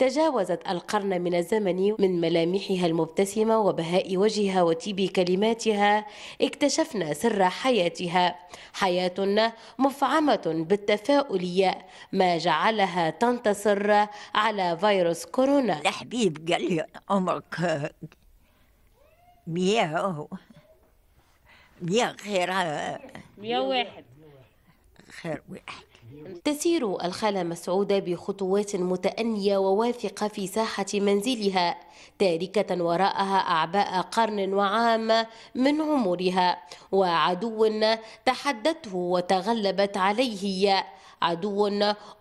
تجاوزت القرن من الزمن من ملامحها المبتسمة وبهاء وجهها وتيب كلماتها اكتشفنا سر حياتها حياة مفعمة بالتفاؤلية ما جعلها تنتصر على فيروس كورونا الحبيب قال لي عمرك مية مية خير مية واحد خير واحد تسير الخالة مسعودة بخطوات متأنية وواثقة في ساحة منزلها تاركة وراءها أعباء قرن وعام من عمرها وعدو تحدته وتغلبت عليه عدو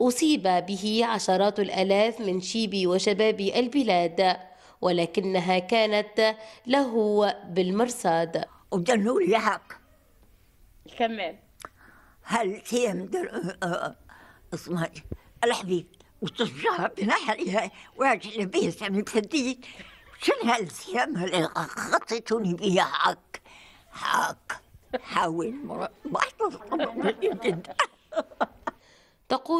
أصيب به عشرات الألاف من شيب وشباب البلاد ولكنها كانت له بالمرصاد وبدنا نقول الحق كمان هل تيم در اسمها أه، أه، أه، الحبيب وتشجع بنحرها واجه لبيه سامي فديك شن هل تيم اللي غطيتوني بيها حق حق حاول مرة بحطة جدا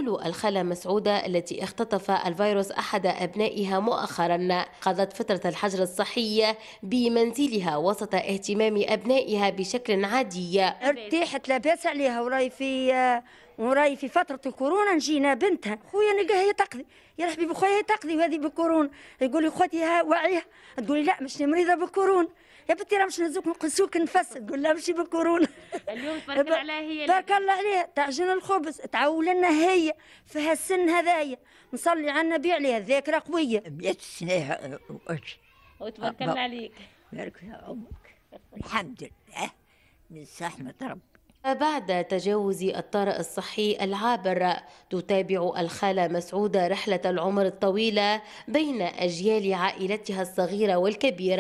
تقول الخالة مسعودة التي اختطف الفيروس أحد أبنائها مؤخرا قضت فترة الحجر الصحي بمنزلها وسط اهتمام أبنائها بشكل عادي ارتاحت لاباس عليها وراي في وراي في فترة الكورونا نجينا بنتها خويا نلقاها هي تقضي يا حبيبي خويا هي تقضي وهذه بالكورونا يقول لي خوتي وعيها تقول لي لا مش مريضة بالكورونا يا بنتي راه مش نزوك نقصوك نفس تقول لها مشي بالكورونا اليوم تبارك الله عليها هي تبارك الله عليها تعجن الخبز تعول لنا هي في هالسن هذايا نصلي على النبي عليها الذاكرة قوية 100 سنة وتبارك الله عليك بارك الله عمرك الحمد لله من سحمة ربي بعد تجاوز الطارئ الصحي العابر تتابع الخالة مسعودة رحلة العمر الطويلة بين أجيال عائلتها الصغيرة والكبيرة